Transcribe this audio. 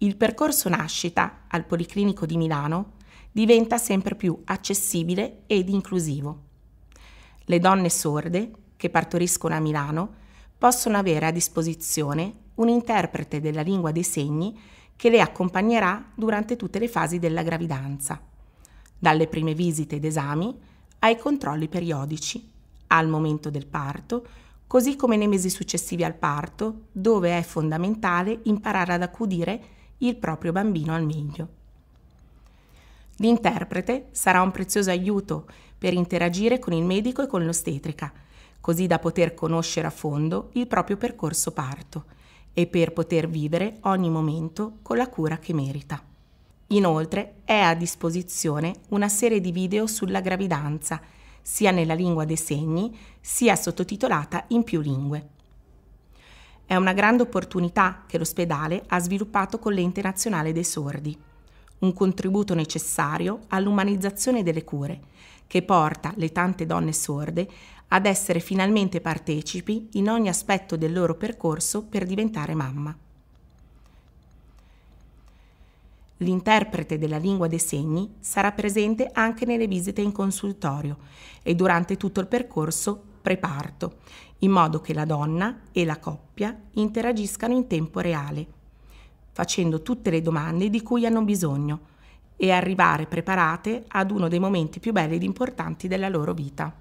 Il percorso nascita al Policlinico di Milano diventa sempre più accessibile ed inclusivo. Le donne sorde che partoriscono a Milano possono avere a disposizione un interprete della lingua dei segni che le accompagnerà durante tutte le fasi della gravidanza, dalle prime visite ed esami ai controlli periodici, al momento del parto, così come nei mesi successivi al parto, dove è fondamentale imparare ad accudire il proprio bambino al meglio. L'interprete sarà un prezioso aiuto per interagire con il medico e con l'ostetrica, così da poter conoscere a fondo il proprio percorso parto e per poter vivere ogni momento con la cura che merita. Inoltre è a disposizione una serie di video sulla gravidanza, sia nella lingua dei segni, sia sottotitolata in più lingue. È una grande opportunità che l'ospedale ha sviluppato con l'Ente Nazionale dei Sordi, un contributo necessario all'umanizzazione delle cure, che porta le tante donne sorde ad essere finalmente partecipi in ogni aspetto del loro percorso per diventare mamma. L'interprete della lingua dei segni sarà presente anche nelle visite in consultorio e durante tutto il percorso preparto, in modo che la donna e la coppia interagiscano in tempo reale, facendo tutte le domande di cui hanno bisogno e arrivare preparate ad uno dei momenti più belli ed importanti della loro vita.